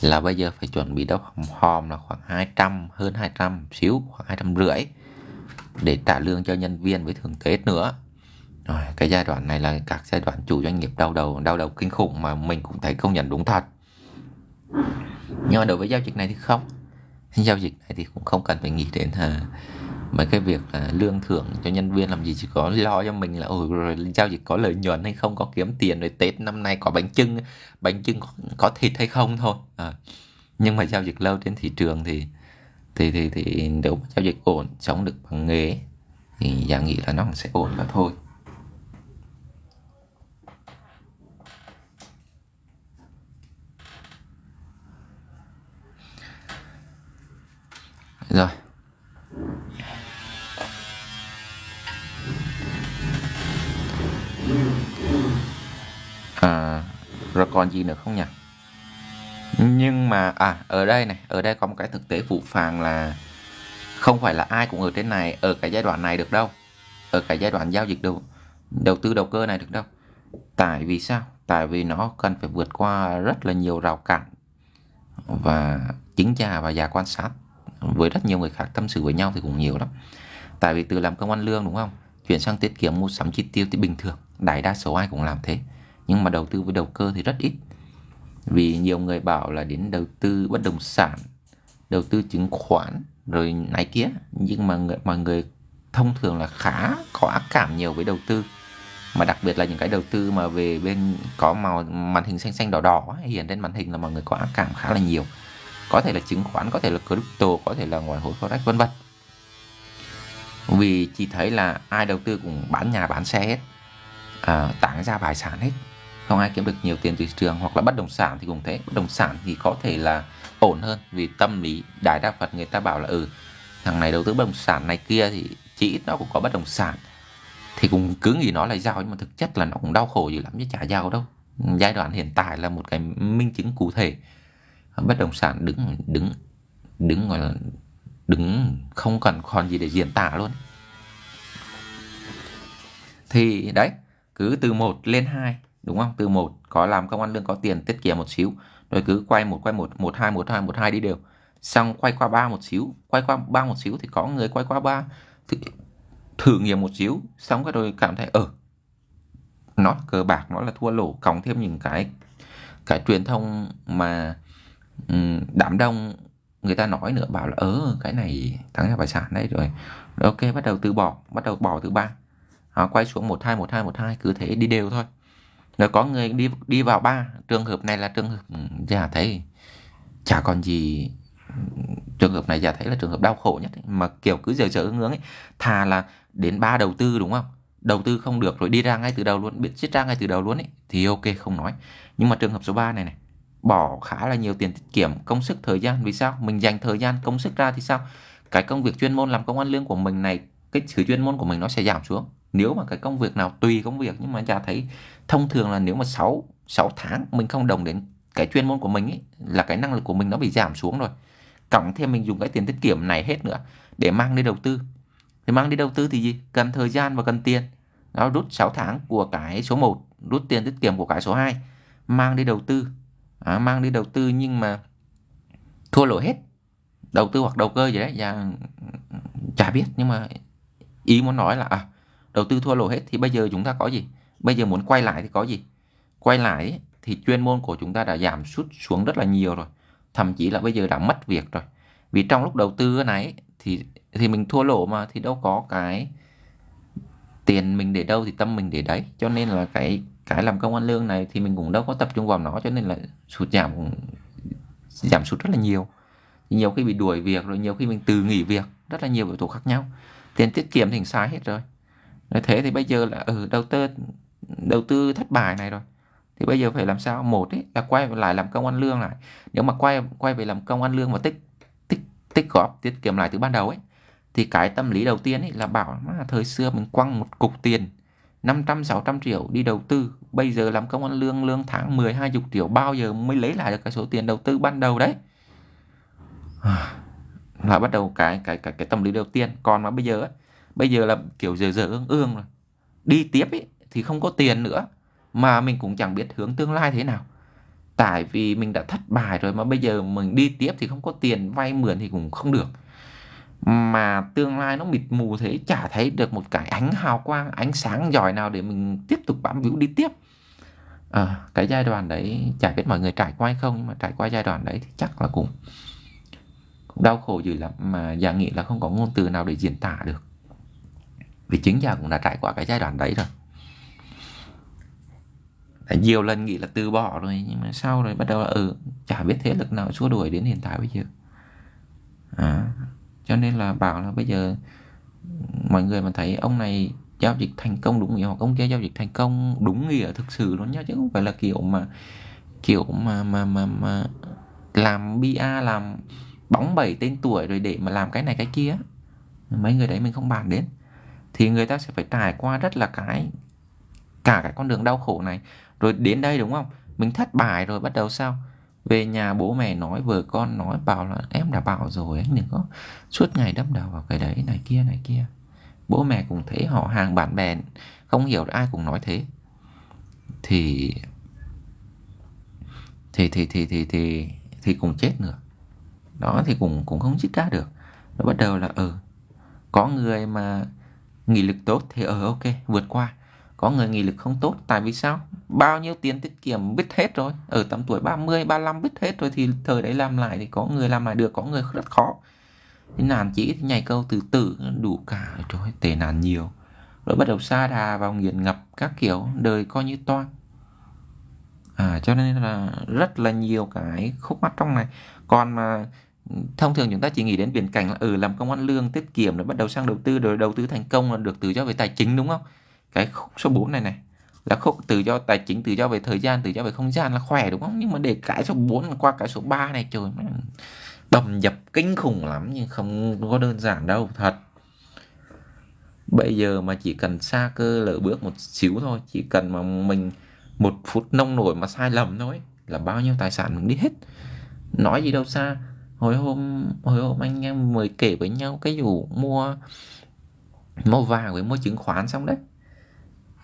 là bây giờ phải chuẩn bị đốc hòm là khoảng 200 hơn 200 xíu khoảng 200 rưỡi để trả lương cho nhân viên với thưởng Tết nữa rồi cái giai đoạn này là các giai đoạn chủ doanh nghiệp đau đầu đau đầu kinh khủng mà mình cũng thấy công nhận đúng thật nhưng mà đối với giao dịch này thì không giao dịch này thì cũng không cần phải nghĩ đến à, mấy cái việc à, lương thưởng cho nhân viên làm gì chỉ có lo cho mình là ồ giao dịch có lợi nhuận hay không có kiếm tiền rồi tết năm nay có bánh trưng bánh trưng có, có thịt hay không thôi à, nhưng mà giao dịch lâu trên thị trường thì thì thì thì nếu giao dịch ổn sống được bằng nghề thì giả nghĩ là nó cũng sẽ ổn là thôi rồi à, rồi còn gì nữa không nhỉ nhưng mà à ở đây này ở đây có một cái thực tế phụ phàng là không phải là ai cũng ở trên này ở cái giai đoạn này được đâu ở cái giai đoạn giao dịch đầu đầu tư đầu cơ này được đâu tại vì sao tại vì nó cần phải vượt qua rất là nhiều rào cản và chứng trà và giả quan sát với rất nhiều người khác tâm sự với nhau thì cũng nhiều lắm tại vì từ làm công ăn lương đúng không chuyển sang tiết kiệm mua sắm chi tiêu thì bình thường đại đa số ai cũng làm thế nhưng mà đầu tư với đầu cơ thì rất ít vì nhiều người bảo là đến đầu tư bất động sản đầu tư chứng khoán rồi này kia nhưng mà người, mọi người thông thường là khá có ác cảm nhiều với đầu tư mà đặc biệt là những cái đầu tư mà về bên có màu màn hình xanh xanh đỏ đỏ hiện trên màn hình là mọi người có ác cảm khá là nhiều có thể là chứng khoán có thể là crypto có thể là ngoại hối forex vân vân vì chị thấy là ai đầu tư cũng bán nhà bán xe hết à, tán ra bài sản hết không ai kiếm được nhiều tiền từ trường hoặc là bất động sản thì cũng thế bất động sản thì có thể là ổn hơn vì tâm lý đại đa phần người ta bảo là ừ thằng này đầu tư bất động sản này kia thì chỉ ít nó cũng có bất động sản thì cũng cứ nghĩ nó là giàu nhưng mà thực chất là nó cũng đau khổ gì lắm chứ chả giàu đâu giai đoạn hiện tại là một cái minh chứng cụ thể bất động sản đứng đứng đứng gọi là đứng không cần còn gì để diễn tả luôn thì đấy cứ từ 1 lên 2 đúng không từ 1 có làm công ăn lương có tiền tiết kiệm một xíu rồi cứ quay một quay một một hai một hai một hai đi đều xong quay qua ba một xíu quay qua ba một xíu thì có người quay qua ba thử, thử nghiệm một xíu xong cái rồi cảm thấy ở ờ, ừ, nó cờ bạc nó là thua lỗ cộng thêm những cái cái truyền thông mà Ừ, đám đông người ta nói nữa bảo là ớ ờ, cái này thắng ra bài sản đấy rồi ok bắt đầu từ bỏ bắt đầu bỏ thứ ba à, quay xuống một hai một hai một hai cứ thế đi đều thôi rồi có người đi đi vào ba trường hợp này là trường hợp ừ, giả thấy chả còn gì trường hợp này giả thấy là trường hợp đau khổ nhất ấy. mà kiểu cứ giờ giờ ngưỡng ấy thà là đến ba đầu tư đúng không đầu tư không được rồi đi ra ngay từ đầu luôn biết chết ra ngay từ đầu luôn ấy thì ok không nói nhưng mà trường hợp số 3 này này bỏ khá là nhiều tiền tiết kiệm công sức thời gian vì sao mình dành thời gian công sức ra thì sao cái công việc chuyên môn làm công ăn lương của mình này cái sự chuyên môn của mình nó sẽ giảm xuống nếu mà cái công việc nào tùy công việc nhưng mà cha thấy thông thường là nếu mà 6 6 tháng mình không đồng đến cái chuyên môn của mình ấy, là cái năng lực của mình nó bị giảm xuống rồi cộng thêm mình dùng cái tiền tiết kiệm này hết nữa để mang đi đầu tư thì mang đi đầu tư thì gì cần thời gian và cần tiền nó rút 6 tháng của cái số 1 rút tiền tiết kiệm của cái số 2 mang đi đầu tư à, mang đi đầu tư nhưng mà thua lỗ hết đầu tư hoặc đầu cơ gì đấy và dạ, chả biết nhưng mà ý muốn nói là à, đầu tư thua lỗ hết thì bây giờ chúng ta có gì bây giờ muốn quay lại thì có gì quay lại thì chuyên môn của chúng ta đã giảm sút xuống rất là nhiều rồi thậm chí là bây giờ đã mất việc rồi vì trong lúc đầu tư này thì thì mình thua lỗ mà thì đâu có cái tiền mình để đâu thì tâm mình để đấy cho nên là cái cái làm công ăn lương này thì mình cũng đâu có tập trung vào nó cho nên là sụt giảm giảm sụt rất là nhiều nhiều khi bị đuổi việc rồi nhiều khi mình từ nghỉ việc rất là nhiều yếu tố khác nhau tiền tiết kiệm thì sai hết rồi nói thế thì bây giờ là ừ, đầu tư đầu tư thất bại này rồi thì bây giờ phải làm sao một ấy, là quay lại làm công ăn lương lại nếu mà quay quay về làm công ăn lương và tích tích tích góp tiết kiệm lại từ ban đầu ấy thì cái tâm lý đầu tiên ấy là bảo mà thời xưa mình quăng một cục tiền 500 600 triệu đi đầu tư bây giờ làm công ăn lương lương tháng 10 20 triệu bao giờ mới lấy lại được cái số tiền đầu tư ban đầu đấy à, là bắt đầu cái cái cái cái tâm lý đầu tiên còn mà bây giờ ấy, bây giờ là kiểu giờ giờ ương ương rồi đi tiếp ấy, thì không có tiền nữa mà mình cũng chẳng biết hướng tương lai thế nào tại vì mình đã thất bại rồi mà bây giờ mình đi tiếp thì không có tiền vay mượn thì cũng không được mà tương lai nó mịt mù thế chả thấy được một cái ánh hào quang ánh sáng giỏi nào để mình tiếp tục bám víu đi tiếp à, cái giai đoạn đấy chả biết mọi người trải qua hay không nhưng mà trải qua giai đoạn đấy thì chắc là cũng, cũng đau khổ dữ lắm mà già dạ nghĩ là không có ngôn từ nào để diễn tả được vì chính già dạ cũng đã trải qua cái giai đoạn đấy rồi đã nhiều lần nghĩ là từ bỏ rồi nhưng mà sau rồi bắt đầu là ừ chả biết thế lực nào xua đuổi đến hiện tại bây giờ à, cho nên là bảo là bây giờ mọi người mà thấy ông này giao dịch thành công đúng nghĩa hoặc ông kia giao dịch thành công đúng nghĩa thực sự luôn nhá chứ không phải là kiểu mà kiểu mà mà mà mà làm bia làm bóng bẩy tên tuổi rồi để mà làm cái này cái kia mấy người đấy mình không bàn đến thì người ta sẽ phải trải qua rất là cái cả cái con đường đau khổ này rồi đến đây đúng không mình thất bại rồi bắt đầu sao về nhà bố mẹ nói vợ con nói bảo là em đã bảo rồi anh đừng có suốt ngày đâm đầu vào cái đấy này kia này kia bố mẹ cũng thế họ hàng bạn bè không hiểu ai cũng nói thế thì thì thì thì thì thì thì cũng chết nữa đó thì cũng cũng không chích ra được nó bắt đầu là ừ có người mà nghị lực tốt thì ờ ừ, ok vượt qua có người nghị lực không tốt tại vì sao bao nhiêu tiền tiết kiệm bít hết rồi ở tầm tuổi 30 35 bít hết rồi thì thời đấy làm lại thì có người làm lại được có người rất khó thì nản chỉ nhảy câu từ từ đủ cả rồi tệ nản nhiều rồi bắt đầu xa đà vào nghiện ngập các kiểu đời coi như toan à, cho nên là rất là nhiều cái khúc mắt trong này còn mà thông thường chúng ta chỉ nghĩ đến biển cảnh là ừ làm công ăn lương tiết kiệm rồi bắt đầu sang đầu tư rồi đầu tư thành công là được tự do về tài chính đúng không cái khúc số 4 này này là khúc tự do tài chính tự do về thời gian tự do về không gian là khỏe đúng không nhưng mà để cái số 4 qua cái số 3 này trời mà bầm dập kinh khủng lắm nhưng không có đơn giản đâu thật bây giờ mà chỉ cần xa cơ lỡ bước một xíu thôi chỉ cần mà mình một phút nông nổi mà sai lầm thôi là bao nhiêu tài sản mình đi hết nói gì đâu xa hồi hôm hồi hôm anh em mới kể với nhau cái vụ mua mua vàng với mua chứng khoán xong đấy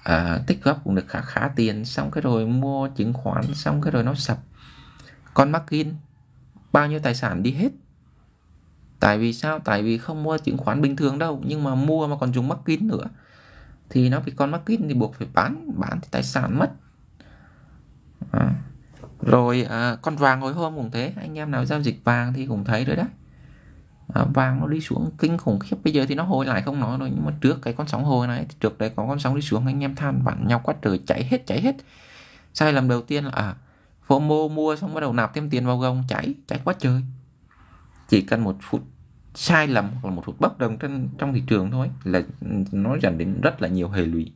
à, tích góp cũng được khá khá tiền xong cái rồi mua chứng khoán xong cái rồi nó sập con margin bao nhiêu tài sản đi hết tại vì sao tại vì không mua chứng khoán bình thường đâu nhưng mà mua mà còn dùng margin nữa thì nó bị con margin thì buộc phải bán bán thì tài sản mất à. rồi à, con vàng hồi hôm cũng thế anh em nào giao dịch vàng thì cũng thấy rồi đấy vàng nó đi xuống kinh khủng khiếp bây giờ thì nó hồi lại không nói rồi nhưng mà trước cái con sóng hồi này trước đấy có con sóng đi xuống anh em than vặn nhau quá trời cháy hết cháy hết sai lầm đầu tiên là à, FOMO mua xong bắt đầu nạp thêm tiền vào gông cháy cháy quá trời chỉ cần một phút sai lầm hoặc là một phút bất đồng trên trong thị trường thôi là nó dẫn đến rất là nhiều hệ lụy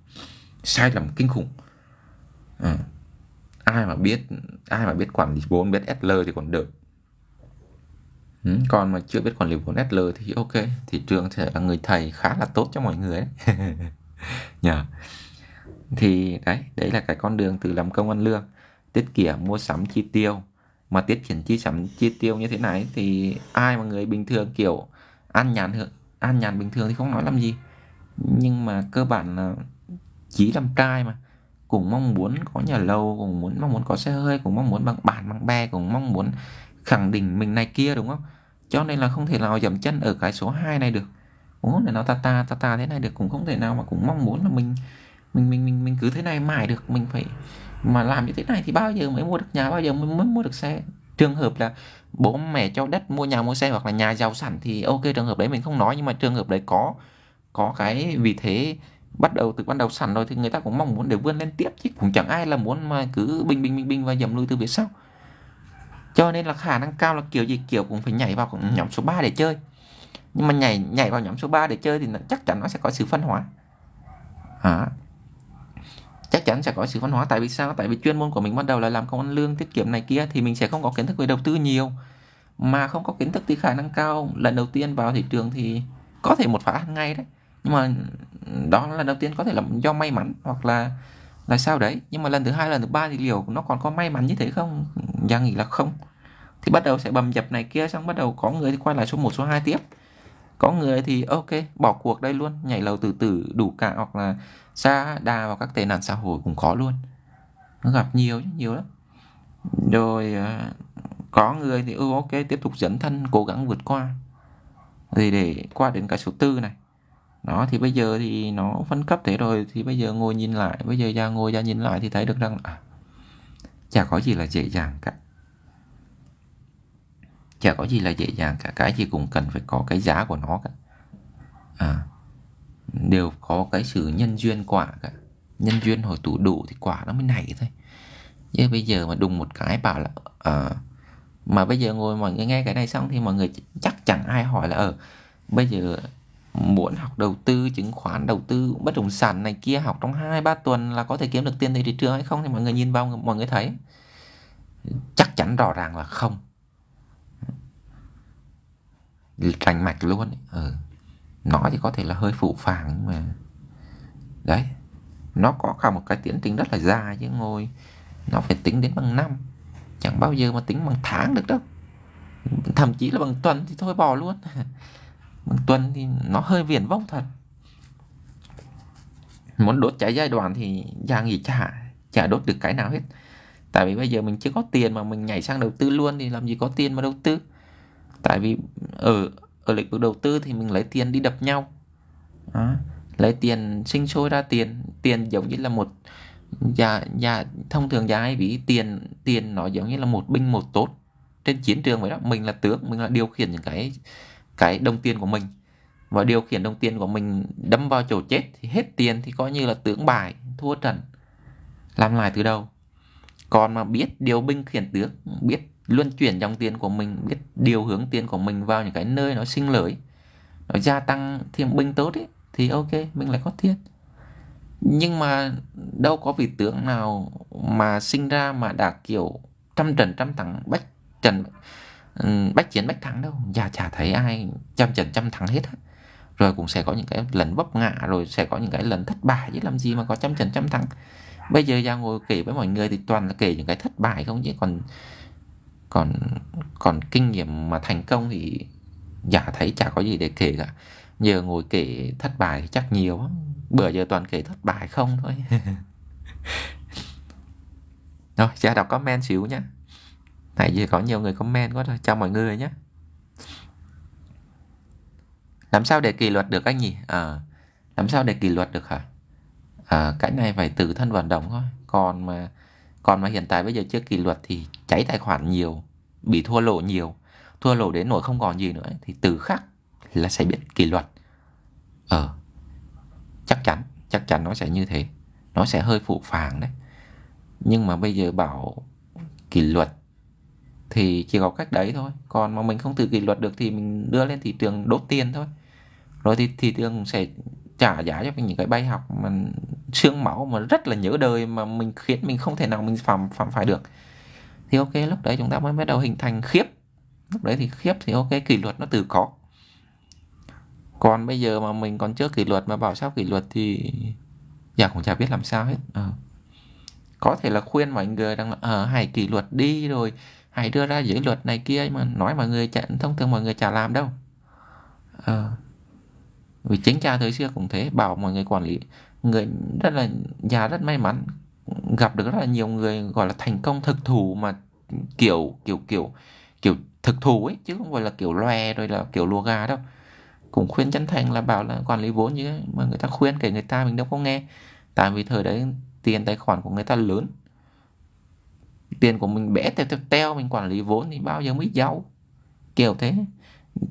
sai lầm kinh khủng à, ai mà biết ai mà biết quản lý vốn biết SL thì còn được Ừ, còn mà chưa biết quản lý vốn SL thì ok thì trường sẽ là người thầy khá là tốt cho mọi người đấy yeah. [LAUGHS] thì đấy đấy là cái con đường từ làm công ăn lương tiết kiệm mua sắm chi tiêu mà tiết kiệm chi sắm chi tiêu như thế này thì ai mà người bình thường kiểu ăn nhàn ăn nhàn bình thường thì không nói làm gì nhưng mà cơ bản là chỉ làm trai mà cũng mong muốn có nhà lâu cũng muốn mong muốn có xe hơi cũng mong muốn bằng bạn bằng bè cũng mong muốn khẳng định mình này kia đúng không cho nên là không thể nào dậm chân ở cái số 2 này được muốn không thể nào ta ta ta ta thế này được cũng không thể nào mà cũng mong muốn là mình mình mình mình mình cứ thế này mãi được mình phải mà làm như thế này thì bao giờ mới mua được nhà bao giờ mới, mới mua được xe trường hợp là bố mẹ cho đất mua nhà mua xe hoặc là nhà giàu sẵn thì ok trường hợp đấy mình không nói nhưng mà trường hợp đấy có có cái vì thế bắt đầu từ ban đầu sẵn rồi thì người ta cũng mong muốn để vươn lên tiếp chứ cũng chẳng ai là muốn mà cứ bình bình bình bình và dầm lui từ phía sau cho nên là khả năng cao là kiểu gì kiểu cũng phải nhảy vào nhóm số 3 để chơi nhưng mà nhảy nhảy vào nhóm số 3 để chơi thì nó, chắc chắn nó sẽ có sự phân hóa à. chắc chắn sẽ có sự phân hóa tại vì sao tại vì chuyên môn của mình bắt đầu là làm công ăn lương tiết kiệm này kia thì mình sẽ không có kiến thức về đầu tư nhiều mà không có kiến thức thì khả năng cao lần đầu tiên vào thị trường thì có thể một phá ngay đấy nhưng mà đó là đầu tiên có thể là do may mắn hoặc là là sao đấy nhưng mà lần thứ hai lần thứ ba thì liệu nó còn có may mắn như thế không dân thì là không thì bắt đầu sẽ bầm dập này kia xong bắt đầu có người thì quay lại số 1 số 2 tiếp có người thì ok bỏ cuộc đây luôn nhảy lầu từ từ đủ cả hoặc là xa đà vào các tệ nạn xã hội cũng khó luôn nó gặp nhiều nhiều lắm rồi à, có người thì ừ ok tiếp tục dẫn thân cố gắng vượt qua thì để qua đến cái số tư này đó thì bây giờ thì nó phân cấp thế rồi thì bây giờ ngồi nhìn lại bây giờ ra ngồi ra nhìn lại thì thấy được rằng à, chả có gì là dễ dàng cả chả có gì là dễ dàng cả cái gì cũng cần phải có cái giá của nó cả à, đều có cái sự nhân duyên quả cả nhân duyên hồi tủ đủ thì quả nó mới nảy thôi chứ bây giờ mà đùng một cái bảo là à, mà bây giờ ngồi mọi người nghe cái này xong thì mọi người chắc chẳng ai hỏi là ờ ừ, bây giờ muốn học đầu tư chứng khoán đầu tư bất động sản này kia học trong hai ba tuần là có thể kiếm được tiền từ thị trường hay không thì mọi người nhìn vào mọi người thấy chắc chắn rõ ràng là không rành mạch luôn ừ. nó thì có thể là hơi phụ phàng mà đấy nó có cả một cái tiến trình rất là dài chứ ngồi nó phải tính đến bằng năm chẳng bao giờ mà tính bằng tháng được đâu thậm chí là bằng tuần thì thôi bỏ luôn [LAUGHS] tuần thì nó hơi viển vông thật muốn đốt cháy giai đoạn thì già nghỉ chả chả đốt được cái nào hết tại vì bây giờ mình chưa có tiền mà mình nhảy sang đầu tư luôn thì làm gì có tiền mà đầu tư tại vì ở ở lĩnh vực đầu tư thì mình lấy tiền đi đập nhau đó. lấy tiền sinh sôi ra tiền tiền giống như là một già già thông thường già hay ví tiền tiền nó giống như là một binh một tốt trên chiến trường vậy đó mình là tướng mình là điều khiển những cái cái đồng tiền của mình và điều khiển đồng tiền của mình đâm vào chỗ chết thì hết tiền thì coi như là tướng bài thua trận làm lại từ đầu còn mà biết điều binh khiển tướng biết luân chuyển dòng tiền của mình biết điều hướng tiền của mình vào những cái nơi nó sinh lợi nó gia tăng thêm binh tốt ấy, thì ok mình lại có thiết nhưng mà đâu có vị tướng nào mà sinh ra mà đã kiểu trăm trận trăm thắng bách trận Ừ, bách chiến bách thắng đâu chả chả thấy ai trăm trận trăm thắng hết á rồi cũng sẽ có những cái lần vấp ngã rồi sẽ có những cái lần thất bại chứ làm gì mà có trăm trận trăm thắng bây giờ ra ngồi kể với mọi người thì toàn là kể những cái thất bại không chứ còn còn còn kinh nghiệm mà thành công thì giả thấy chả có gì để kể cả giờ ngồi kể thất bại chắc nhiều lắm bữa giờ toàn kể thất bại không thôi [LAUGHS] rồi ra đọc comment xíu nhé tại giờ có nhiều người comment quá rồi, chào mọi người nhé làm sao để kỷ luật được anh nhỉ à, làm sao để kỷ luật được hả à, cái này phải tự thân vận động thôi còn mà còn mà hiện tại bây giờ chưa kỷ luật thì cháy tài khoản nhiều bị thua lỗ nhiều thua lỗ đến nỗi không còn gì nữa thì từ khắc là sẽ biết kỷ luật ờ chắc chắn chắc chắn nó sẽ như thế nó sẽ hơi phụ phàng đấy nhưng mà bây giờ bảo kỷ luật thì chỉ có cách đấy thôi còn mà mình không tự kỷ luật được thì mình đưa lên thị trường đốt tiền thôi rồi thì thị trường sẽ trả giá cho mình những cái bài học mà xương máu mà rất là nhớ đời mà mình khiến mình không thể nào mình phạm phạm phải được thì ok lúc đấy chúng ta mới bắt đầu hình thành khiếp lúc đấy thì khiếp thì ok kỷ luật nó từ có còn bây giờ mà mình còn chưa kỷ luật mà bảo sao kỷ luật thì dạ cũng chả biết làm sao hết à. có thể là khuyên mọi người rằng là à, hãy kỷ luật đi rồi hãy đưa ra giới luật này kia mà nói mọi người chả, thông thường mọi người chả làm đâu ờ. vì chính cha thời xưa cũng thế bảo mọi người quản lý người rất là nhà rất may mắn gặp được rất là nhiều người gọi là thành công thực thụ mà kiểu kiểu kiểu kiểu thực thụ ấy chứ không phải là kiểu loe rồi là kiểu lùa gà đâu cũng khuyên chân thành là bảo là quản lý vốn như mà người ta khuyên kể người ta mình đâu có nghe tại vì thời đấy tiền tài khoản của người ta lớn tiền của mình bẻ teo teo teo mình quản lý vốn thì bao giờ mới giàu kiểu thế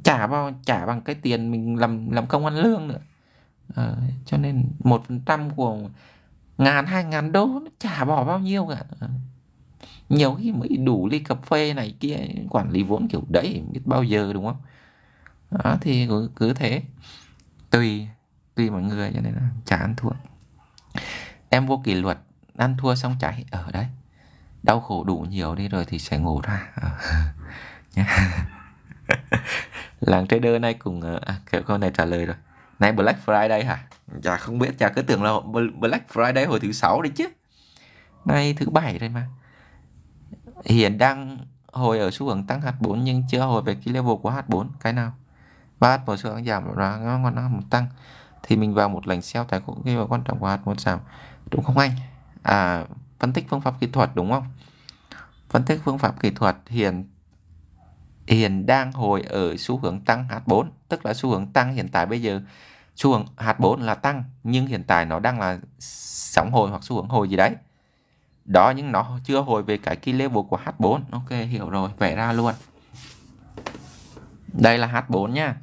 trả bao trả bằng cái tiền mình làm làm công ăn lương nữa à, cho nên một phần trăm của ngàn hai ngàn đô nó trả bỏ bao nhiêu cả à, nhiều khi mới đủ ly cà phê này kia quản lý vốn kiểu đấy biết bao giờ đúng không đó thì cứ, cứ thế tùy tùy mọi người cho nên là chả ăn thua em vô kỷ luật ăn thua xong chạy ở đấy đau khổ đủ nhiều đi rồi thì sẽ ngủ ra ờ. [LAUGHS] nhé. làng trader này cùng ờ, à, kiểu câu này trả lời rồi nay Black Friday hả chả dạ, không biết chả dạ, cứ tưởng là Black Friday hồi thứ sáu đấy chứ nay thứ bảy rồi mà hiện đang hồi ở xu hướng tăng H4 nhưng chưa hồi về cái level của H4 cái nào và H1 xu hướng giảm và ngon H1 tăng thì mình vào một lệnh sell tại cũng cái quan trọng của h 4 giảm đúng không anh à phân tích phương pháp kỹ thuật đúng không phân tích phương pháp kỹ thuật hiện hiện đang hồi ở xu hướng tăng H4 tức là xu hướng tăng hiện tại bây giờ xu hướng H4 là tăng nhưng hiện tại nó đang là sóng hồi hoặc xu hướng hồi gì đấy đó nhưng nó chưa hồi về cái key level của H4 ok hiểu rồi vẽ ra luôn đây là H4 nha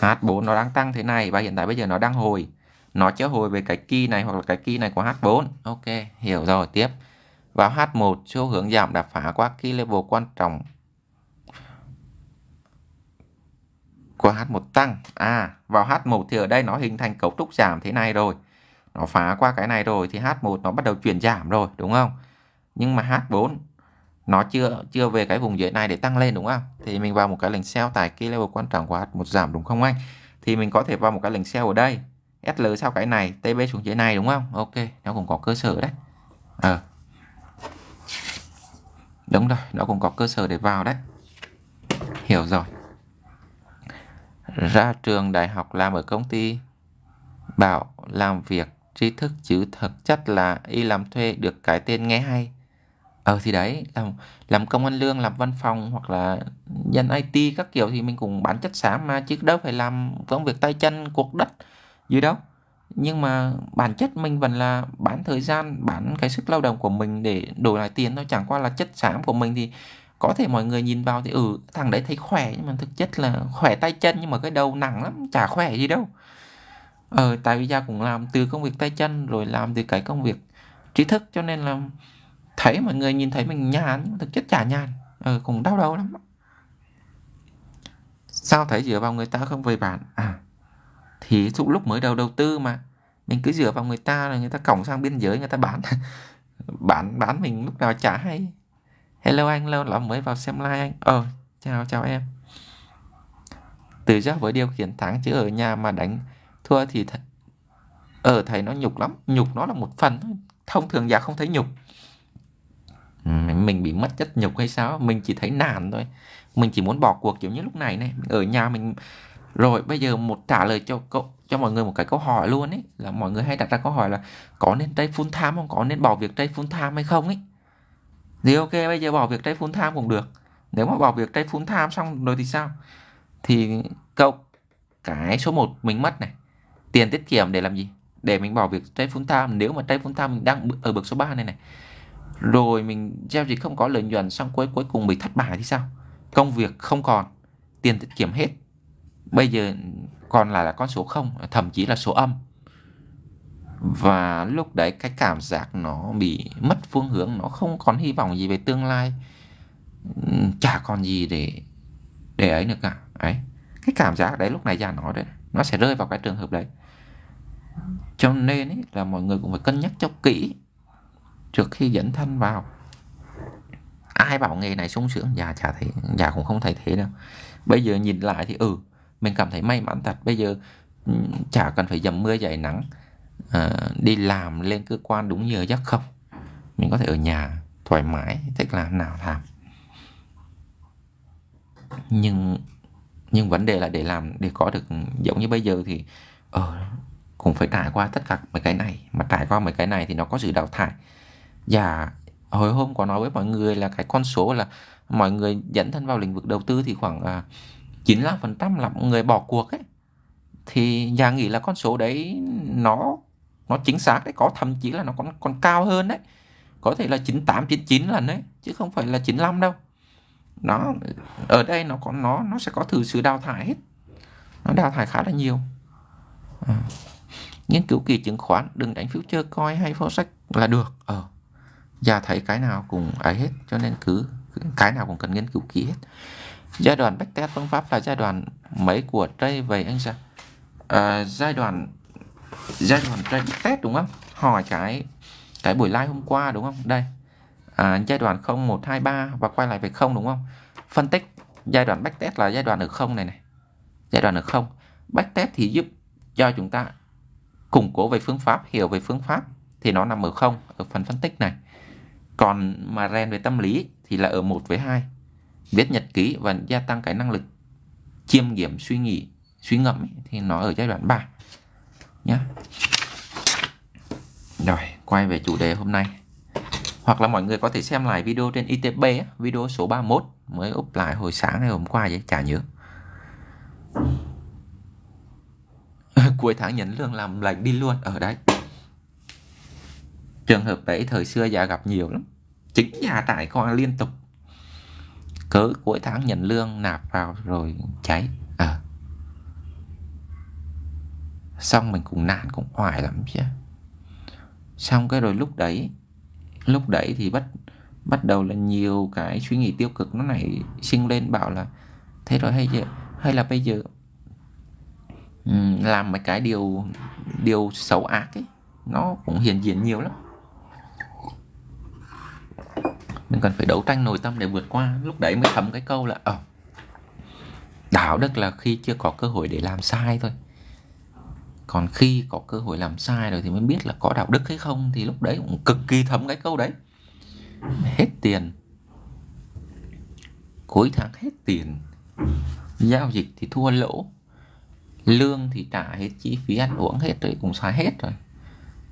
H4 nó đang tăng thế này và hiện tại bây giờ nó đang hồi nó triệu hồi về cái key này hoặc là cái key này của H4 ok hiểu rồi tiếp vào H1 xu hướng giảm đã phá qua key level quan trọng của H1 tăng à vào H1 thì ở đây nó hình thành cấu trúc giảm thế này rồi nó phá qua cái này rồi thì H1 nó bắt đầu chuyển giảm rồi đúng không nhưng mà H4 nó chưa chưa về cái vùng dưới này để tăng lên đúng không thì mình vào một cái lệnh sell tại key level quan trọng của H1 giảm đúng không anh thì mình có thể vào một cái lệnh sell ở đây SL sau cái này TB xuống dưới này đúng không Ok nó cũng có cơ sở đấy ờ. đúng rồi nó cũng có cơ sở để vào đấy hiểu rồi ra trường đại học làm ở công ty bảo làm việc trí thức chứ thực chất là y làm thuê được cái tên nghe hay ờ thì đấy làm làm công an lương làm văn phòng hoặc là dân IT các kiểu thì mình cũng bán chất xám mà chứ đâu phải làm công việc tay chân cuộc đất gì đâu nhưng mà bản chất mình vẫn là bán thời gian bán cái sức lao động của mình để đổi lại tiền thôi chẳng qua là chất xám của mình thì có thể mọi người nhìn vào thì ừ thằng đấy thấy khỏe nhưng mà thực chất là khỏe tay chân nhưng mà cái đầu nặng lắm chả khỏe gì đâu ờ tại vì gia cũng làm từ công việc tay chân rồi làm từ cái công việc trí thức cho nên là thấy mọi người nhìn thấy mình nhàn thực chất chả nhàn ờ cũng đau đầu lắm sao thấy dựa vào người ta không về bạn à thì dụ lúc mới đầu đầu tư mà mình cứ dựa vào người ta là người ta cổng sang biên giới người ta bán [LAUGHS] bán bán mình lúc nào chả hay hello anh lâu lắm mới vào xem like anh ờ chào chào em từ giác với điều khiển thắng chứ ở nhà mà đánh thua thì th- ở ờ, thầy nó nhục lắm nhục nó là một phần thông thường già không thấy nhục mình bị mất chất nhục hay sao mình chỉ thấy nản thôi mình chỉ muốn bỏ cuộc kiểu như lúc này này ở nhà mình rồi bây giờ một trả lời cho cậu cho mọi người một cái câu hỏi luôn ấy là mọi người hay đặt ra câu hỏi là có nên trade full time không có nên bỏ việc trade full time hay không ấy thì ok bây giờ bỏ việc trade full time cũng được nếu mà bỏ việc trade full time xong rồi thì sao thì cậu cái số 1 mình mất này tiền tiết kiệm để làm gì để mình bỏ việc trade full time nếu mà trade full time mình đang ở bậc số 3 này này rồi mình giao dịch không có lợi nhuận xong cuối cuối cùng bị thất bại thì sao công việc không còn tiền tiết kiệm hết bây giờ còn lại là con số 0 thậm chí là số âm và lúc đấy cái cảm giác nó bị mất phương hướng nó không còn hy vọng gì về tương lai chả còn gì để để ấy nữa cả ấy cái cảm giác đấy lúc này già nói đấy nó sẽ rơi vào cái trường hợp đấy cho nên ấy, là mọi người cũng phải cân nhắc cho kỹ trước khi dẫn thân vào ai bảo nghề này sung sướng già chả thấy già cũng không thấy thế đâu bây giờ nhìn lại thì ừ mình cảm thấy may mắn thật bây giờ ừ, chả cần phải dầm mưa dậy nắng à, đi làm lên cơ quan đúng giờ chắc không mình có thể ở nhà thoải mái thích làm nào làm nhưng nhưng vấn đề là để làm để có được ừ, giống như bây giờ thì ờ, cũng phải trải qua tất cả mấy cái này mà trải qua mấy cái này thì nó có sự đào thải và hồi hôm có nói với mọi người là cái con số là mọi người dẫn thân vào lĩnh vực đầu tư thì khoảng à, 95% là mọi người bỏ cuộc ấy thì nhà nghĩ là con số đấy nó nó chính xác đấy có thậm chí là nó còn còn cao hơn đấy có thể là 98 99 lần đấy chứ không phải là 95 đâu nó ở đây nó có nó nó sẽ có thử sự đào thải hết nó đào thải khá là nhiều à. nghiên cứu kỳ chứng khoán đừng đánh phiếu chơi coi hay phó sách là được ờ già thấy cái nào cũng ấy hết cho nên cứ cái nào cũng cần nghiên cứu kỹ hết giai đoạn backtest phương pháp là giai đoạn mấy của tray vậy anh sao à, giai đoạn giai đoạn tray backtest đúng không hỏi cái cái buổi live hôm qua đúng không đây à, giai đoạn 0 1 2 3 và quay lại về không đúng không phân tích giai đoạn backtest là giai đoạn ở không này này giai đoạn ở không backtest thì giúp cho chúng ta củng cố về phương pháp hiểu về phương pháp thì nó nằm ở không ở phần phân tích này còn mà ren về tâm lý thì là ở 1 với 2 viết nhật ký và gia tăng cái năng lực chiêm nghiệm suy nghĩ suy ngẫm thì nó ở giai đoạn 3 nhé rồi quay về chủ đề hôm nay hoặc là mọi người có thể xem lại video trên ITB video số 31 mới up lại hồi sáng hay hôm qua vậy chả nhớ [LAUGHS] cuối tháng nhấn lương làm lạnh đi luôn ở đấy trường hợp đấy thời xưa già gặp nhiều lắm chính nhà tải con liên tục cứ cuối tháng nhận lương nạp vào rồi cháy à. xong mình cũng nạn cũng hoài lắm chứ xong cái rồi lúc đấy lúc đấy thì bắt bắt đầu là nhiều cái suy nghĩ tiêu cực nó này sinh lên bảo là thế rồi hay giờ hay là bây giờ làm mấy cái điều điều xấu ác ấy nó cũng hiện diện nhiều lắm mình cần phải đấu tranh nội tâm để vượt qua lúc đấy mới thấm cái câu là ờ đạo đức là khi chưa có cơ hội để làm sai thôi còn khi có cơ hội làm sai rồi thì mới biết là có đạo đức hay không thì lúc đấy cũng cực kỳ thấm cái câu đấy hết tiền cuối tháng hết tiền giao dịch thì thua lỗ lương thì trả hết chi phí ăn uống hết rồi cũng xài hết rồi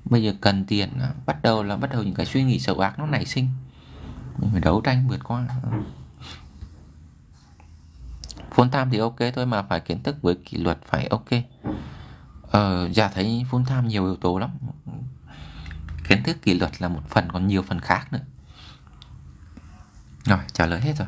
bây giờ cần tiền bắt đầu là bắt đầu những cái suy nghĩ xấu ác nó nảy sinh mình phải đấu tranh vượt qua full time thì ok thôi mà phải kiến thức với kỷ luật phải ok ờ, giả dạ thấy full time nhiều yếu tố lắm kiến thức kỷ luật là một phần còn nhiều phần khác nữa rồi trả lời hết rồi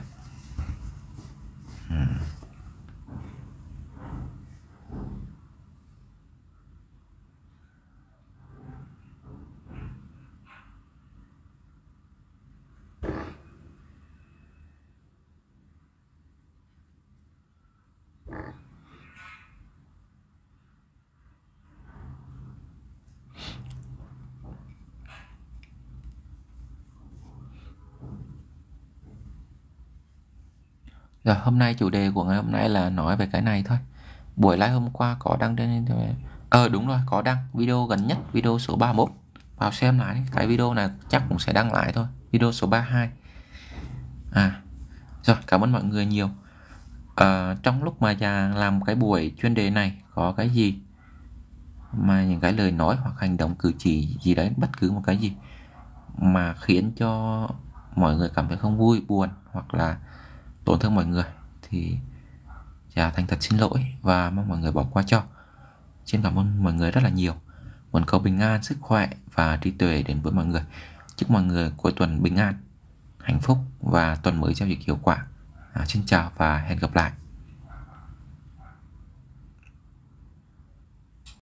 Rồi dạ, hôm nay chủ đề của ngày hôm nay là nói về cái này thôi Buổi live hôm qua có đăng trên Ờ đúng rồi có đăng video gần nhất video số 31 Vào xem lại cái video này chắc cũng sẽ đăng lại thôi Video số 32 À Rồi cảm ơn mọi người nhiều à, Trong lúc mà già làm cái buổi chuyên đề này có cái gì mà những cái lời nói hoặc hành động cử chỉ gì đấy bất cứ một cái gì mà khiến cho mọi người cảm thấy không vui buồn hoặc là tổn thương mọi người thì trà thành thật xin lỗi và mong mọi người bỏ qua cho xin cảm ơn mọi người rất là nhiều muốn cầu bình an sức khỏe và trí tuệ đến với mọi người chúc mọi người cuối tuần bình an hạnh phúc và tuần mới giao dịch hiệu quả à, xin chào và hẹn gặp lại